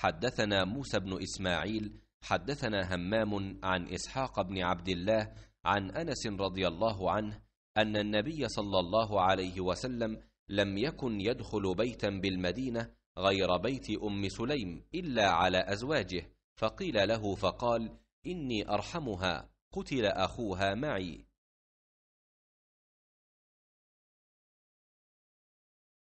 حدثنا موسى بن إسماعيل حدثنا همام عن إسحاق بن عبد الله عن أنس رضي الله عنه أن النبي صلى الله عليه وسلم لم يكن يدخل بيتا بالمدينة غير بيت أم سليم إلا على أزواجه فقيل له فقال إني أرحمها قتل أخوها معي